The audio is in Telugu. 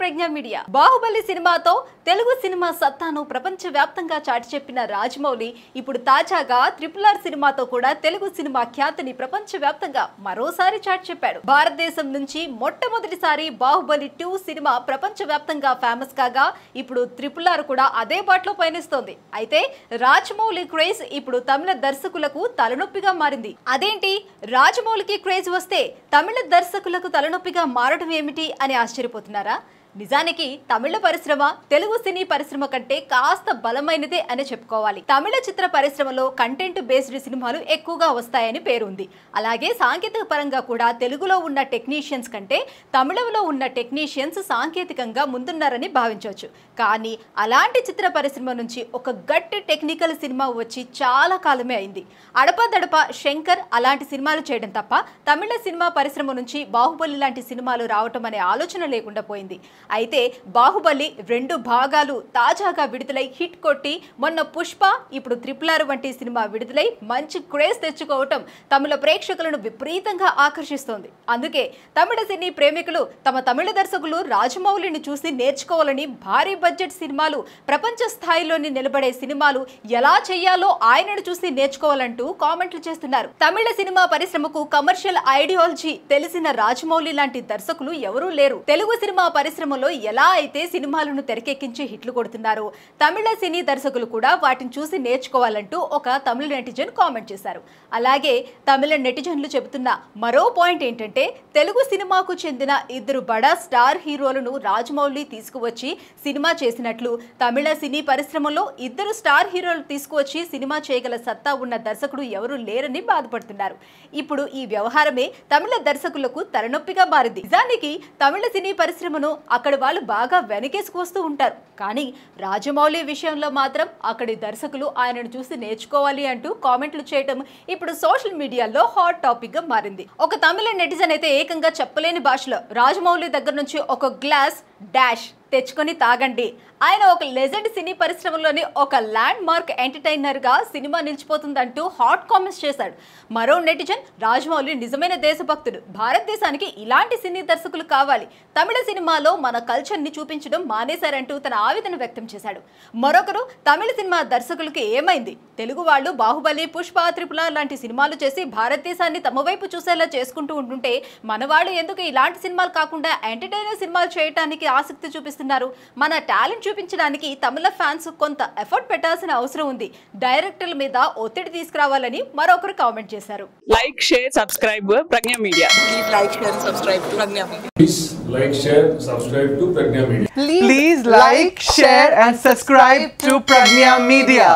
ప్రజ్ఞ మీడియా బాహుబలి సినిమాతో తెలుగు సినిమా సత్తాను ప్రపంచవ్యాప్తంగా చాటి చెప్పిన రాజమౌళి ఇప్పుడు తాజాగా త్రిపుల్ ఆర్ సినిమాతో కూడా తెలుగు సినిమా ఖ్యాతిని ప్రపంచవ్యాప్తంగా మరోసారి చాటి చెప్పాడు భారతదేశం నుంచి మొట్టమొదటిసారి బాహుబలి టూ సినిమా ప్రపంచవ్యాప్తంగా ఫేమస్ కాగా ఇప్పుడు త్రిపుల్ ఆర్ కూడా అదే బాటలో పయనిస్తోంది అయితే రాజమౌళి క్రేజ్ ఇప్పుడు తమిళ దర్శకులకు తలనొప్పిగా మారింది అదేంటి రాజమౌళికి క్రేజ్ వస్తే తమిళ దర్శకులకు తలనొప్పిగా మారడం ఏమిటి అని ఆశ్చర్యపోతున్నారా నిజానికి తమిళ పరిశ్రమ తెలుగు సినీ పరిశ్రమ కంటే కాస్త బలమైనదే అని చెప్పుకోవాలి తమిళ చిత్ర పరిశ్రమలో కంటెంట్ బేస్డ్ సినిమాలు ఎక్కువగా వస్తాయని పేరుంది అలాగే సాంకేతిక పరంగా కూడా తెలుగులో ఉన్న టెక్నీషియన్స్ కంటే తమిళంలో ఉన్న టెక్నీషియన్స్ సాంకేతికంగా ముందున్నారని భావించవచ్చు కానీ అలాంటి చిత్ర పరిశ్రమ నుంచి ఒక గట్టి టెక్నికల్ సినిమా వచ్చి చాలా కాలమే అయింది అడపదడప శంకర్ అలాంటి సినిమాలు చేయడం తప్ప తమిళ సినిమా పరిశ్రమ నుంచి బాహుబలి లాంటి సినిమాలు రావటం అనే ఆలోచన లేకుండా పోయింది అయితే బాహుబలి రెండు భాగాలు తాజాగా విడుదలై హిట్ కొట్టి మొన్న పుష్ప ఇప్పుడు త్రిపుల్ ఆర్ వంటి సినిమా విడుదలై మంచి క్రేజ్ తెచ్చుకోవటం తమిళ ప్రేక్షకులను విపరీతంగా ఆకర్షిస్తోంది అందుకే తమిళ సినీ ప్రేమికులు తమ తమిళ దర్శకులు రాజమౌళిని చూసి నేర్చుకోవాలని భారీ బడ్జెట్ సినిమాలు ప్రపంచ స్థాయిలోని నిలబడే సినిమాలు ఎలా చేయాలో ఆయనను చూసి నేర్చుకోవాలంటూ కామెంట్లు చేస్తున్నారు తమిళ సినిమా పరిశ్రమకు కమర్షియల్ ఐడియాలజీ తెలిసిన రాజమౌళి లాంటి దర్శకులు ఎవరూ లేరు తెలుగు సినిమా పరిశ్రమ మాధ్యమంలో ఎలా అయితే సినిమాలను తెరకెక్కించి హిట్లు కొడుతున్నారో తమిళ సినీ దర్శకులు కూడా వాటిని చూసి నేర్చుకోవాలంటూ ఒక తమిళ నెటిజన్ కామెంట్ చేశారు అలాగే తమిళ నెటిజన్లు చెబుతున్న మరో పాయింట్ ఏంటంటే తెలుగు సినిమాకు చెందిన ఇద్దరు బడా స్టార్ హీరోలను రాజమౌళి తీసుకువచ్చి సినిమా చేసినట్లు తమిళ సినీ పరిశ్రమలో ఇద్దరు స్టార్ హీరోలు తీసుకువచ్చి సినిమా చేయగల సత్తా ఉన్న దర్శకుడు ఎవరు లేరని బాధపడుతున్నారు ఇప్పుడు ఈ వ్యవహారమే తమిళ దర్శకులకు తలనొప్పిగా మారింది నిజానికి తమిళ సినీ పరిశ్రమను అక్కడ వాళ్ళు బాగా వెనకేసుకు వస్తూ ఉంటారు కానీ రాజమౌళి విషయంలో మాత్రం అక్కడి దర్శకులు ఆయనను చూసి నేర్చుకోవాలి అంటూ కామెంట్లు చేయటం ఇప్పుడు సోషల్ మీడియాలో హాట్ టాపిక్గా మారింది ఒక తమిళ నెటిజన్ అయితే ఏకంగా చెప్పలేని భాషలో రాజమౌళి దగ్గర నుంచి ఒక గ్లాస్ డాష్ తెచ్చుకొని తాగండి ఆయన ఒక లెజెండ్ సినీ పరిశ్రమలోని ఒక ల్యాండ్ మార్క్ ఎంటర్టైనర్గా సినిమా నిలిచిపోతుందంటూ హాట్ కామెంట్స్ చేశాడు మరో నెటిజన్ రాజమౌళి నిజమైన దేశభక్తుడు భారతదేశానికి ఇలాంటి సినీ దర్శకులు కావాలి తమిళ సినిమాలో మన కల్చర్ని చూపించడం మానేశారంటూ తన ఆవేదన వ్యక్తం చేశాడు మరొకరు తమిళ సినిమా దర్శకులకి ఏమైంది తెలుగు వాళ్ళు బాహుబలి పుష్ప త్రిపుల లాంటి సినిమాలు చేసి భారతదేశాన్ని తమ వైపు చూసేలా చేసుకుంటూ ఉంటుంటే మనవాళ్ళు ఎందుకు ఇలాంటి సినిమాలు కాకుండా ఎంటర్టైనర్ సినిమాలు చేయడానికి ఆసక్తి చూపిస్తారు చేస్తున్నారు మన టాలెంట్ చూపించడానికి తమిళ ఫ్యాన్స్ కొంత ఎఫర్ట్ పెట్టాల్సిన అవసరం ఉంది డైరెక్టర్ల మీద ఒత్తిడి తీసుకురావాలని మరొకరు కామెంట్ చేశారు like share subscribe Pragna media please like share and subscribe to Pragna media